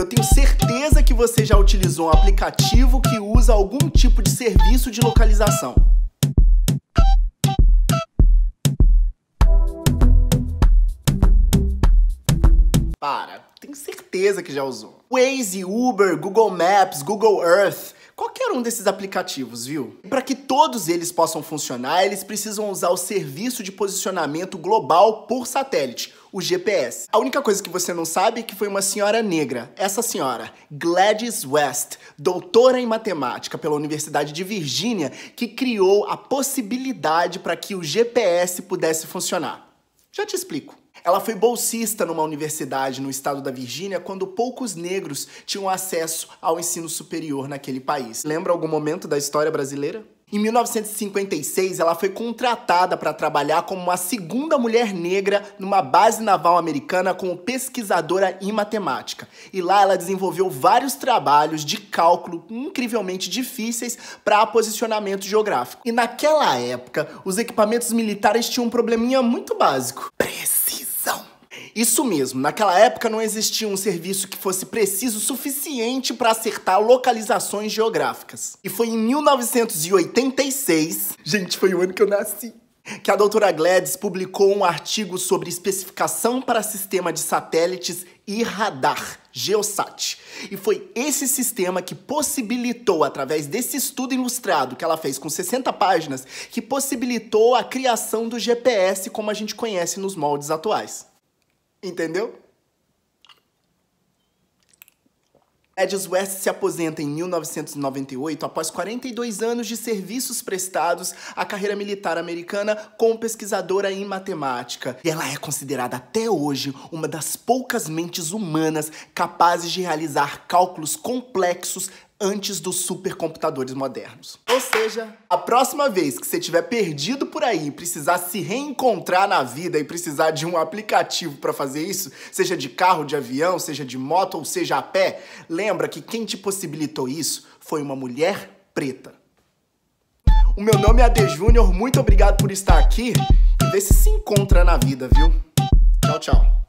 Eu tenho certeza que você já utilizou um aplicativo que usa algum tipo de serviço de localização. Para, tenho certeza que já usou. Waze, Uber, Google Maps, Google Earth, qualquer um desses aplicativos, viu? Para que todos eles possam funcionar, eles precisam usar o serviço de posicionamento global por satélite, o GPS. A única coisa que você não sabe é que foi uma senhora negra, essa senhora, Gladys West, doutora em matemática pela Universidade de Virgínia, que criou a possibilidade para que o GPS pudesse funcionar. Já te explico. Ela foi bolsista numa universidade no estado da Virgínia quando poucos negros tinham acesso ao ensino superior naquele país. Lembra algum momento da história brasileira? Em 1956, ela foi contratada para trabalhar como uma segunda mulher negra numa base naval americana como pesquisadora em matemática. E lá ela desenvolveu vários trabalhos de cálculo incrivelmente difíceis para posicionamento geográfico. E naquela época, os equipamentos militares tinham um probleminha muito básico: preço. Isso mesmo, naquela época não existia um serviço que fosse preciso o suficiente para acertar localizações geográficas. E foi em 1986, gente, foi o ano que eu nasci, que a doutora Gladys publicou um artigo sobre especificação para sistema de satélites e radar, GeoSat. E foi esse sistema que possibilitou, através desse estudo ilustrado que ela fez com 60 páginas, que possibilitou a criação do GPS como a gente conhece nos moldes atuais. Entendeu? Edges West se aposenta em 1998 após 42 anos de serviços prestados à carreira militar americana como pesquisadora em matemática. E ela é considerada até hoje uma das poucas mentes humanas capazes de realizar cálculos complexos antes dos supercomputadores modernos. Ou seja, a próxima vez que você tiver perdido por aí e precisar se reencontrar na vida e precisar de um aplicativo para fazer isso, seja de carro, de avião, seja de moto ou seja a pé, lembra que quem te possibilitou isso foi uma mulher preta. O meu nome é Ade Júnior, muito obrigado por estar aqui e vê se se encontra na vida, viu? Tchau, tchau.